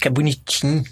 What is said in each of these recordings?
Fica bonitinho.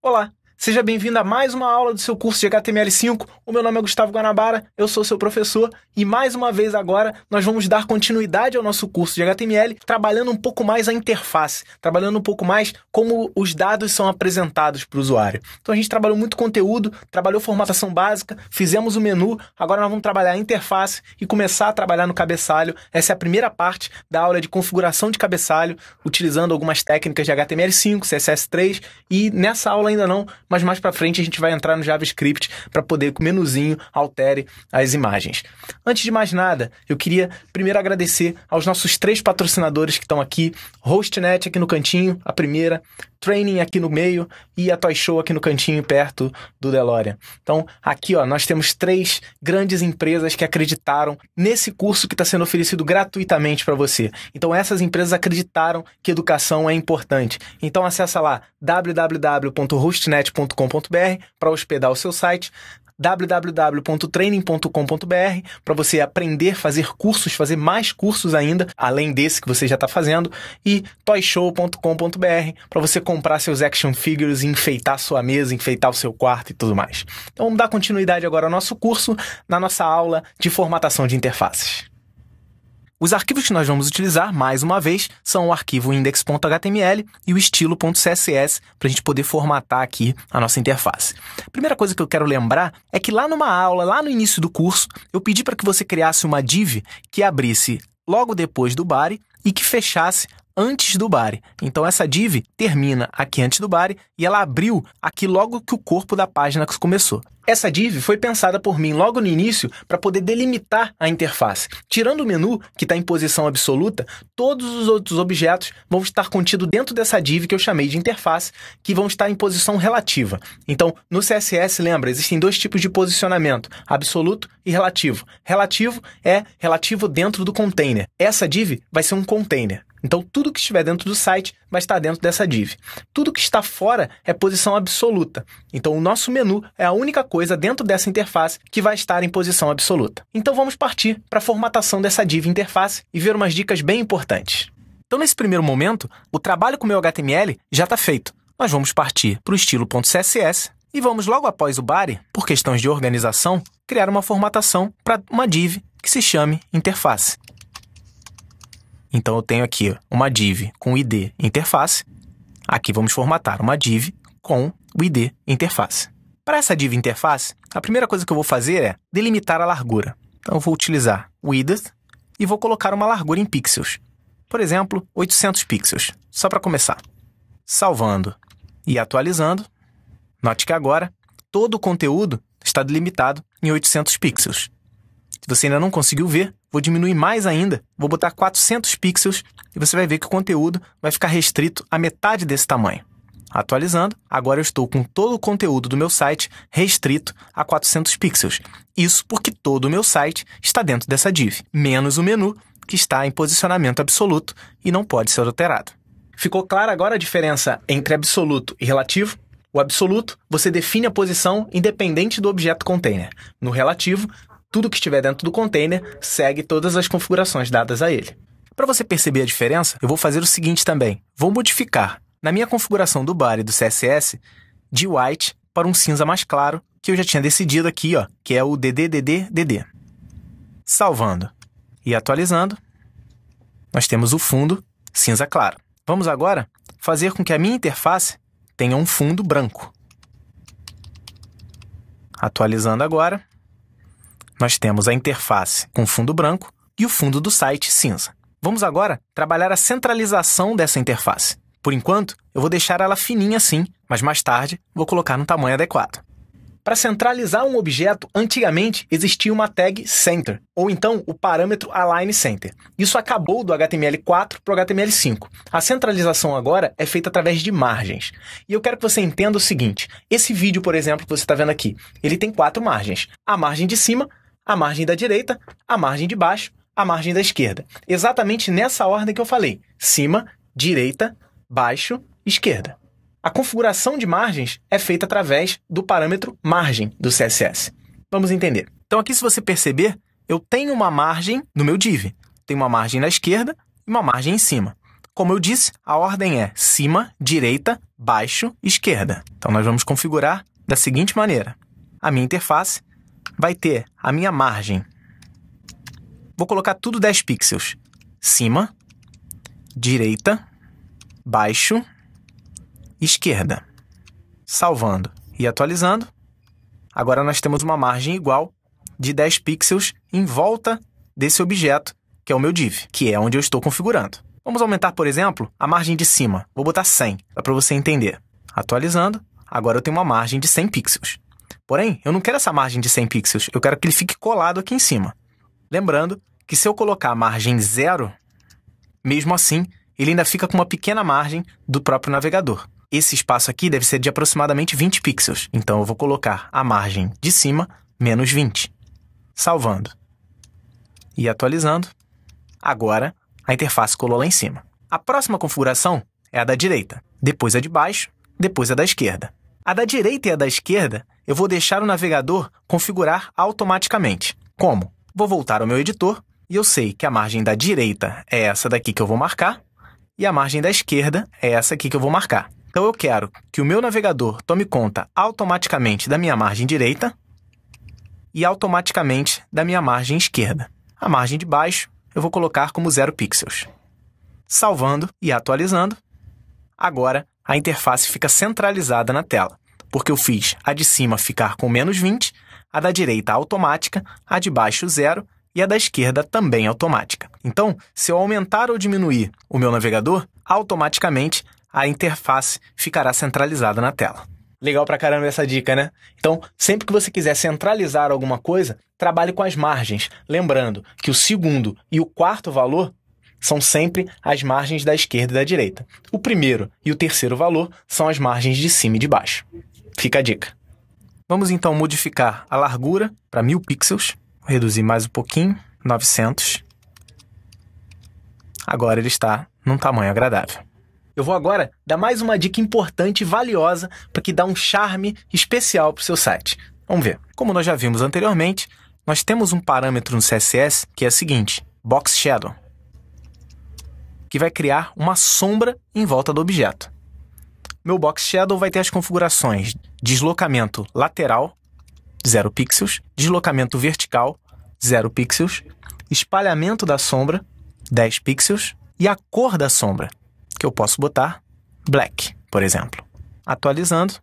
Olá, Seja bem-vindo a mais uma aula do seu curso de HTML5. O meu nome é Gustavo Guanabara, eu sou seu professor e mais uma vez agora nós vamos dar continuidade ao nosso curso de HTML, trabalhando um pouco mais a interface, trabalhando um pouco mais como os dados são apresentados para o usuário. Então a gente trabalhou muito conteúdo, trabalhou formatação básica, fizemos o menu, agora nós vamos trabalhar a interface e começar a trabalhar no cabeçalho. Essa é a primeira parte da aula de configuração de cabeçalho, utilizando algumas técnicas de HTML5, CSS3 e nessa aula ainda não mas mais para frente a gente vai entrar no JavaScript para poder com o menuzinho altere as imagens. Antes de mais nada, eu queria primeiro agradecer aos nossos três patrocinadores que estão aqui, Hostnet aqui no cantinho, a primeira, Training aqui no meio e a Toy Show aqui no cantinho perto do Deloria Então, aqui ó, nós temos três grandes empresas que acreditaram nesse curso que está sendo oferecido gratuitamente para você. Então, essas empresas acreditaram que educação é importante. Então, acessa lá www.hostnet.com www.training.com.br para hospedar o seu site, www.training.com.br para você aprender, fazer cursos, fazer mais cursos ainda, além desse que você já está fazendo, e toyshow.com.br para você comprar seus action figures, enfeitar sua mesa, enfeitar o seu quarto e tudo mais. Então vamos dar continuidade agora ao nosso curso na nossa aula de formatação de interfaces. Os arquivos que nós vamos utilizar, mais uma vez, são o arquivo index.html e o estilo.css para a gente poder formatar aqui a nossa interface. A primeira coisa que eu quero lembrar é que lá numa aula, lá no início do curso, eu pedi para que você criasse uma div que abrisse logo depois do body e que fechasse antes do body. Então essa div termina aqui antes do body e ela abriu aqui logo que o corpo da página começou. Essa div foi pensada por mim logo no início para poder delimitar a interface. Tirando o menu, que está em posição absoluta, todos os outros objetos vão estar contidos dentro dessa div que eu chamei de interface, que vão estar em posição relativa. Então, no CSS, lembra, existem dois tipos de posicionamento, absoluto e relativo. Relativo é relativo dentro do container. Essa div vai ser um container. Então, tudo que estiver dentro do site vai estar dentro dessa div. Tudo que está fora é posição absoluta. Então, o nosso menu é a única coisa dentro dessa interface que vai estar em posição absoluta. Então, vamos partir para a formatação dessa div interface e ver umas dicas bem importantes. Então, nesse primeiro momento, o trabalho com o meu HTML já está feito. Nós vamos partir para o estilo.css e vamos logo após o body, por questões de organização, criar uma formatação para uma div que se chame interface. Então eu tenho aqui uma div com id interface. Aqui vamos formatar uma div com o id interface. Para essa div interface, a primeira coisa que eu vou fazer é delimitar a largura. Então eu vou utilizar width e vou colocar uma largura em pixels. Por exemplo, 800 pixels, só para começar. Salvando e atualizando. Note que agora todo o conteúdo está delimitado em 800 pixels. Se você ainda não conseguiu ver, Vou diminuir mais ainda, vou botar 400 pixels e você vai ver que o conteúdo vai ficar restrito à metade desse tamanho. Atualizando, agora eu estou com todo o conteúdo do meu site restrito a 400 pixels. Isso porque todo o meu site está dentro dessa div, menos o menu, que está em posicionamento absoluto e não pode ser alterado. Ficou clara agora a diferença entre absoluto e relativo? O absoluto, você define a posição independente do objeto container. No relativo, tudo que estiver dentro do container segue todas as configurações dadas a ele. Para você perceber a diferença, eu vou fazer o seguinte também. Vou modificar na minha configuração do bar e do CSS de white para um cinza mais claro, que eu já tinha decidido aqui, ó, que é o DDDDDD. Salvando e atualizando, nós temos o fundo cinza claro. Vamos agora fazer com que a minha interface tenha um fundo branco. Atualizando agora, nós temos a interface com fundo branco e o fundo do site cinza. Vamos agora trabalhar a centralização dessa interface. Por enquanto, eu vou deixar ela fininha assim, mas mais tarde vou colocar no tamanho adequado. Para centralizar um objeto, antigamente existia uma tag center, ou então o parâmetro align center. Isso acabou do HTML4 para o HTML5. A centralização agora é feita através de margens. E eu quero que você entenda o seguinte: esse vídeo, por exemplo, que você está vendo aqui, ele tem quatro margens. A margem de cima a margem da direita, a margem de baixo, a margem da esquerda. Exatamente nessa ordem que eu falei: cima, direita, baixo, esquerda. A configuração de margens é feita através do parâmetro margem do CSS. Vamos entender. Então, aqui, se você perceber, eu tenho uma margem no meu div. Tem uma margem na esquerda e uma margem em cima. Como eu disse, a ordem é cima, direita, baixo, esquerda. Então, nós vamos configurar da seguinte maneira: a minha interface vai ter a minha margem. Vou colocar tudo 10 pixels. Cima, direita, baixo, esquerda. Salvando e atualizando. Agora nós temos uma margem igual de 10 pixels em volta desse objeto, que é o meu div, que é onde eu estou configurando. Vamos aumentar, por exemplo, a margem de cima. Vou botar 100, para você entender. Atualizando, agora eu tenho uma margem de 100 pixels. Porém, eu não quero essa margem de 100 pixels, eu quero que ele fique colado aqui em cima. Lembrando que se eu colocar a margem zero, mesmo assim, ele ainda fica com uma pequena margem do próprio navegador. Esse espaço aqui deve ser de aproximadamente 20 pixels, então eu vou colocar a margem de cima menos 20. Salvando e atualizando. Agora, a interface colou lá em cima. A próxima configuração é a da direita, depois a é de baixo, depois a é da esquerda. A da direita e a da esquerda eu vou deixar o navegador configurar automaticamente. Como? Vou voltar ao meu editor e eu sei que a margem da direita é essa daqui que eu vou marcar e a margem da esquerda é essa aqui que eu vou marcar. Então eu quero que o meu navegador tome conta automaticamente da minha margem direita e automaticamente da minha margem esquerda. A margem de baixo eu vou colocar como 0 pixels. Salvando e atualizando. Agora a interface fica centralizada na tela, porque eu fiz a de cima ficar com menos 20, a da direita automática, a de baixo zero e a da esquerda também automática. Então, se eu aumentar ou diminuir o meu navegador, automaticamente a interface ficará centralizada na tela. Legal pra caramba essa dica, né? Então, sempre que você quiser centralizar alguma coisa, trabalhe com as margens, lembrando que o segundo e o quarto valor são sempre as margens da esquerda e da direita. O primeiro e o terceiro valor são as margens de cima e de baixo. Fica a dica. Vamos então modificar a largura para 1000 pixels, reduzir mais um pouquinho, 900. Agora ele está num tamanho agradável. Eu vou agora dar mais uma dica importante e valiosa para que dá um charme especial para o seu site. Vamos ver. Como nós já vimos anteriormente, nós temos um parâmetro no CSS que é o seguinte: box shadow que vai criar uma sombra em volta do objeto. Meu Box Shadow vai ter as configurações deslocamento lateral, 0 pixels, deslocamento vertical, 0 pixels, espalhamento da sombra, 10 pixels, e a cor da sombra, que eu posso botar black, por exemplo. Atualizando,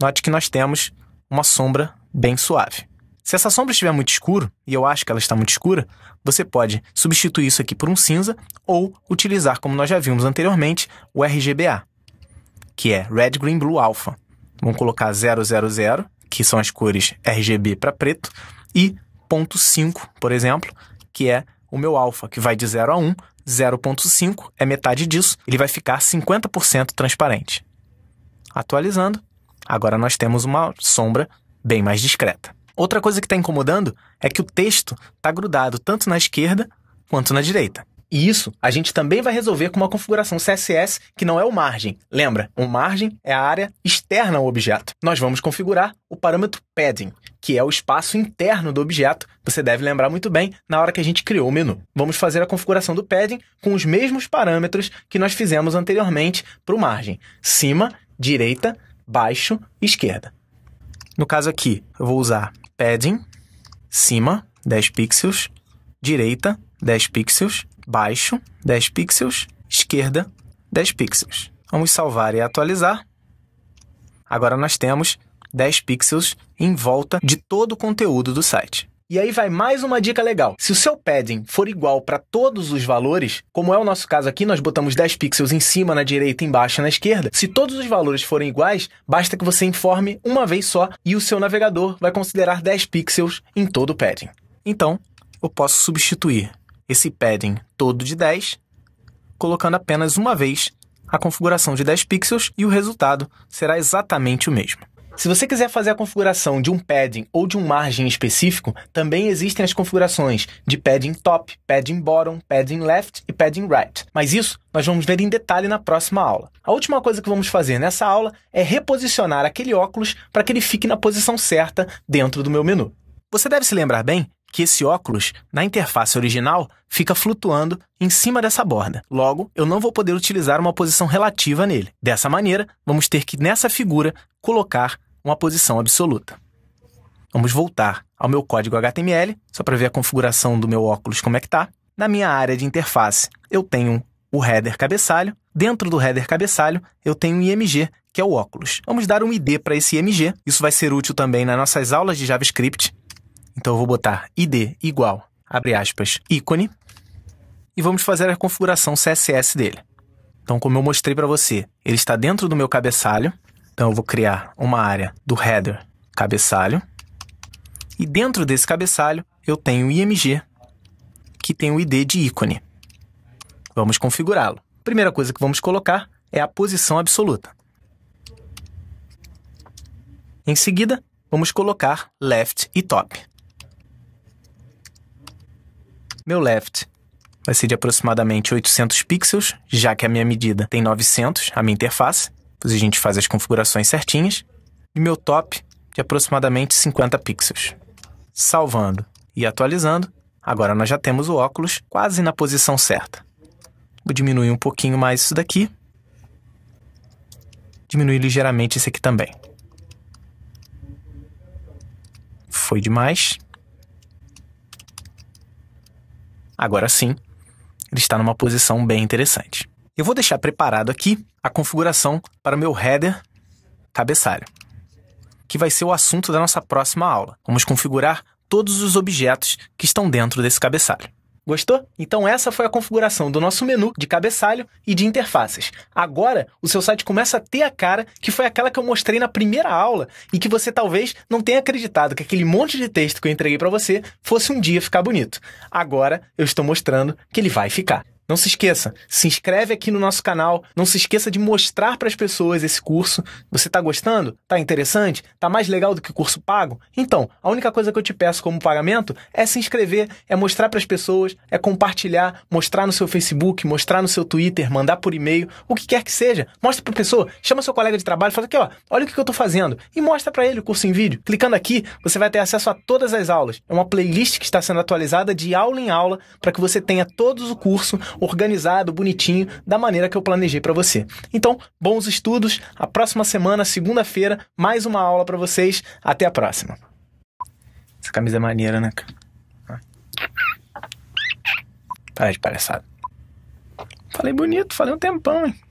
note que nós temos uma sombra bem suave. Se essa sombra estiver muito escura, e eu acho que ela está muito escura, você pode substituir isso aqui por um cinza ou utilizar, como nós já vimos anteriormente, o RGBA, que é Red, Green, Blue, Alpha. Vamos colocar 000, que são as cores RGB para preto, e 0.5, por exemplo, que é o meu alfa, que vai de 0 a 1, 0.5 é metade disso, ele vai ficar 50% transparente. Atualizando, agora nós temos uma sombra bem mais discreta. Outra coisa que está incomodando é que o texto está grudado tanto na esquerda quanto na direita. E isso a gente também vai resolver com uma configuração CSS que não é o margem. Lembra, o margem é a área externa ao objeto. Nós vamos configurar o parâmetro padding, que é o espaço interno do objeto. Você deve lembrar muito bem na hora que a gente criou o menu. Vamos fazer a configuração do padding com os mesmos parâmetros que nós fizemos anteriormente para o margem: cima, direita, baixo, esquerda. No caso aqui, eu vou usar padding, cima, 10 pixels, direita, 10 pixels, baixo, 10 pixels, esquerda, 10 pixels. Vamos salvar e atualizar. Agora nós temos 10 pixels em volta de todo o conteúdo do site. E aí vai mais uma dica legal. Se o seu padding for igual para todos os valores, como é o nosso caso aqui, nós botamos 10 pixels em cima, na direita, embaixo e na esquerda. Se todos os valores forem iguais, basta que você informe uma vez só e o seu navegador vai considerar 10 pixels em todo o padding. Então, eu posso substituir esse padding todo de 10, colocando apenas uma vez a configuração de 10 pixels e o resultado será exatamente o mesmo. Se você quiser fazer a configuração de um padding ou de um margem específico, também existem as configurações de padding top, padding bottom, padding left e padding right. Mas isso nós vamos ver em detalhe na próxima aula. A última coisa que vamos fazer nessa aula é reposicionar aquele óculos para que ele fique na posição certa dentro do meu menu. Você deve se lembrar bem que esse óculos, na interface original, fica flutuando em cima dessa borda. Logo, eu não vou poder utilizar uma posição relativa nele. Dessa maneira, vamos ter que, nessa figura, colocar uma posição absoluta. Vamos voltar ao meu código HTML, só para ver a configuração do meu óculos como é que tá. Na minha área de interface, eu tenho o header cabeçalho. Dentro do header cabeçalho, eu tenho um IMG, que é o óculos. Vamos dar um ID para esse IMG. Isso vai ser útil também nas nossas aulas de JavaScript. Então eu vou botar ID igual, abre aspas, ícone, e vamos fazer a configuração CSS dele. Então, como eu mostrei para você, ele está dentro do meu cabeçalho, então eu vou criar uma área do header cabeçalho e dentro desse cabeçalho eu tenho o IMG que tem o ID de ícone. Vamos configurá-lo. Primeira coisa que vamos colocar é a posição absoluta. Em seguida, vamos colocar left e top. Meu left vai ser de aproximadamente 800 pixels, já que a minha medida tem 900, a minha interface pois a gente faz as configurações certinhas. E meu top de aproximadamente 50 pixels. Salvando e atualizando, agora nós já temos o óculos quase na posição certa. Vou diminuir um pouquinho mais isso daqui. Diminuir ligeiramente esse aqui também. Foi demais. Agora sim, ele está numa posição bem interessante. Eu vou deixar preparado aqui a configuração para o meu header cabeçalho, que vai ser o assunto da nossa próxima aula. Vamos configurar todos os objetos que estão dentro desse cabeçalho. Gostou? Então essa foi a configuração do nosso menu de cabeçalho e de interfaces. Agora, o seu site começa a ter a cara que foi aquela que eu mostrei na primeira aula e que você talvez não tenha acreditado que aquele monte de texto que eu entreguei para você fosse um dia ficar bonito. Agora, eu estou mostrando que ele vai ficar. Não se esqueça, se inscreve aqui no nosso canal, não se esqueça de mostrar para as pessoas esse curso. Você está gostando? Está interessante? Está mais legal do que o curso pago? Então, a única coisa que eu te peço como pagamento é se inscrever, é mostrar para as pessoas, é compartilhar, mostrar no seu Facebook, mostrar no seu Twitter, mandar por e-mail, o que quer que seja. Mostra para a pessoa, chama seu colega de trabalho, fala aqui, ó, olha o que eu estou fazendo e mostra para ele o curso em vídeo. Clicando aqui, você vai ter acesso a todas as aulas. É uma playlist que está sendo atualizada de aula em aula para que você tenha todos o curso organizado, bonitinho, da maneira que eu planejei para você. Então, bons estudos. A próxima semana, segunda-feira, mais uma aula para vocês. Até a próxima. Essa camisa é maneira, né, cara? Ah. Para de palhaçada. Falei bonito, falei um tempão, hein?